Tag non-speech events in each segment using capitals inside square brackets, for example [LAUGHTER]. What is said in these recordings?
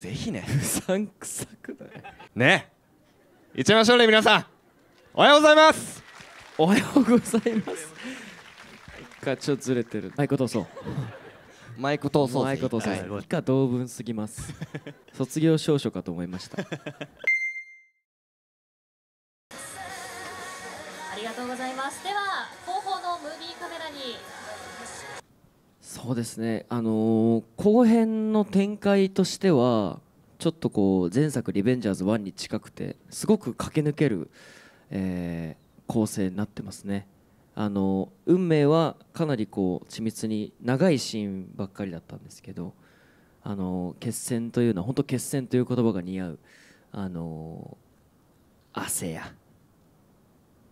ぜひねうさんくさくないねいっちゃいましょうね皆さんおはようございますおはようございます一回ちょっとずれてるマイク通そうマイク通そうマイク通そう以下同文すぎます [LAUGHS] 卒業証書かと思いましたありがとうございますでは後方のムービーカメラにそうですねあのー、後編の展開としてはちょっとこう前作「リベンジャーズ1」に近くてすごく駆け抜ける、えー、構成になってますねあの運命はかなりこう緻密に長いシーンばっかりだったんですけどあの決戦というのは本当決戦という言葉が似合うあの汗や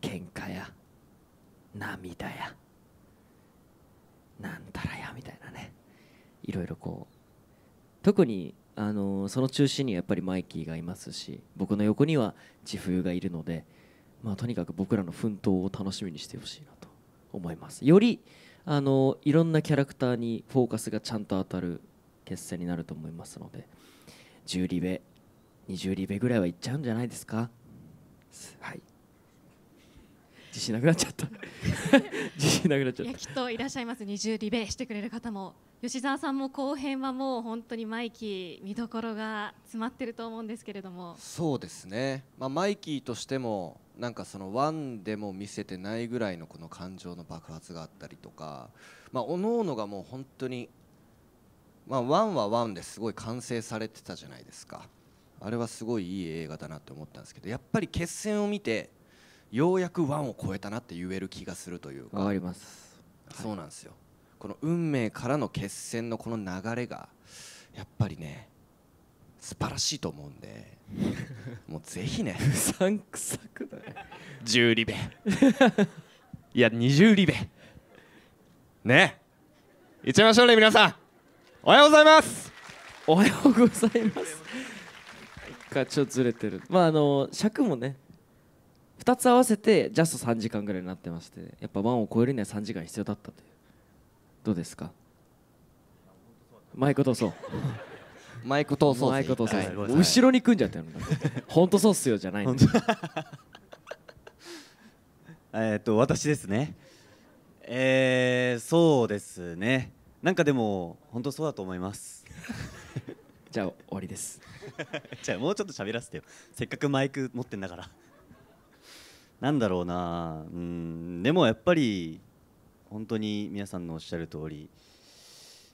喧嘩や涙やいろいろこう特にあのその中心にはやっぱりマイキーがいますし僕の横には千冬がいるので、まあ、とにかく僕らの奮闘を楽しみにしてほしいなと思いますよりあのいろんなキャラクターにフォーカスがちゃんと当たる決戦になると思いますので10リベ20リベぐらいはいっちゃうんじゃないですかはい信なくなっちゃった自信なくなっちゃった [LAUGHS] きっといらっしゃいます20リベしてくれる方も吉澤さんも後編はもう本当にマイキー見どころが詰まってると思うんですけれどもそうですね、まあ、マイキーとしてもなんかそのワンでも見せてないぐらいのこの感情の爆発があったりとか、まあ、おのがもう本当にまあ、1は1ですごい完成されてたじゃないですかあれはすごいいい映画だなって思ったんですけどやっぱり決戦を見てようやく1を超えたなって言える気がするというかります、そうなんですよ、はい、この運命からの決戦のこの流れがやっぱりね素晴らしいと思うんで [LAUGHS] もうぜひねうさんくさくない10リベいや20リベねいっちゃいましょうね皆さんおはようございますおはようございます回ちょっとずれてるまああの尺もね2つ合わせてジャスト3時間ぐらいになってましてやっぱ1を超えるには3時間必要だったというどうですかマイクとそうマイクとそうマイクそう、はい、後ろに組んじゃったよ本当そうっすよじゃない [LAUGHS] えっと私ですねえー、そうですねなんかでも本当そうだと思います [LAUGHS] じゃあ終わりです [LAUGHS] じゃあもうちょっと喋らせてよせっかくマイク持ってんだからなんだろうなうんでもやっぱり本当に皆さんのおっしゃる通り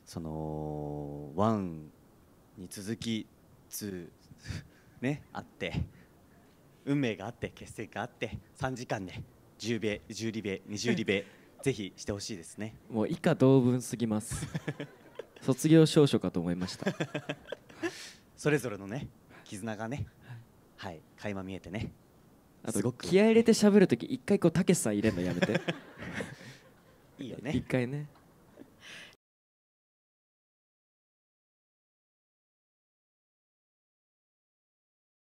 そのワンに続きツーねあって運命があって決戦があって3時間で、ね、10米10リベ20リベぜひしてほしいですねもう以下同文すぎます [LAUGHS] 卒業証書かと思いました [LAUGHS] それぞれのね絆がねはい垣間見えてねあと気合入れて喋るとき一回こうたけしさん入れるのやめて [LAUGHS] いいよね一回ね